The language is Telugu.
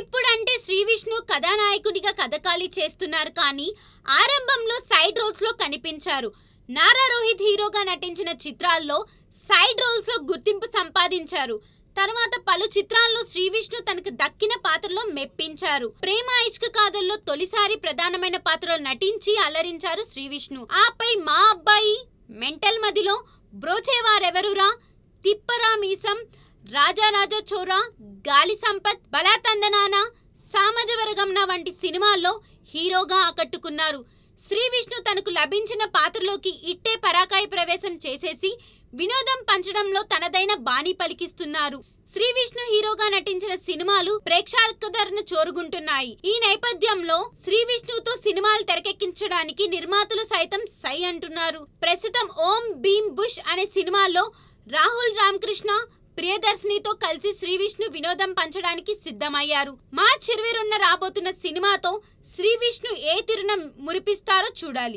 ఇప్పుడంటే శ్రీ విష్ణు కథానాయకునిగా కథకాలి చేస్తున్నారు కానీ ఆరంభంలో సైడ్ రోల్స్లో కనిపించారు నారా రోహిత్ హీరోగా నటించిన చిత్రాల్లో సైడ్ రోల్స్లో గుర్తింపు సంపాదించారు తర్వాత పలు చిత్రాల్లో శ్రీ విష్ణు తనకు దక్కిన పాత్రలో మెప్పించారు ప్రేమ ఇష్క కాదల్లో తొలిసారి ప్రధానమైన పాత్రలో నటించి అలరించారు శ్రీ విష్ణు ఆపై మా అబ్బాయి మెంటల్ మదిలో బ్రోచేవారెవరురా తిప్పరా మీసం రాజారాజా చోరా గాలి సంపత్ బలాతందనాన సామజవర్గంన వంటి సినిమాల్లో హీరోగా ఆకట్టుకున్నారు శ్రీ విష్ణు తనకు లభించిన పాత్రలోకి ఇట్టే పరాకాయ ప్రవేశం చేసేసి వినోదం పంచడంలో తనదైన బాణి పలికిస్తున్నారు శ్రీ విష్ణు హీరోగా నటించిన సినిమాలు ప్రేక్షకుదరను చోరుగుంటున్నాయి ఈ నేపథ్యంలో శ్రీ విష్ణుతో సినిమాలు తెరకెక్కించడానికి నిర్మాతలు సైతం సై అంటున్నారు ప్రస్తుతం ఓం భీమ్ బుష్ అనే సినిమాలో రాహుల్ రామకృష్ణ ప్రియదర్శినితో కలిసి శ్రీ విష్ణు వినోదం పంచడానికి సిద్ధమయ్యారు మార్చి ఇరవై రాబోతున్న సినిమాతో శ్రీ విష్ణు ఏ తిరున మురిపిస్తారో చూడాలి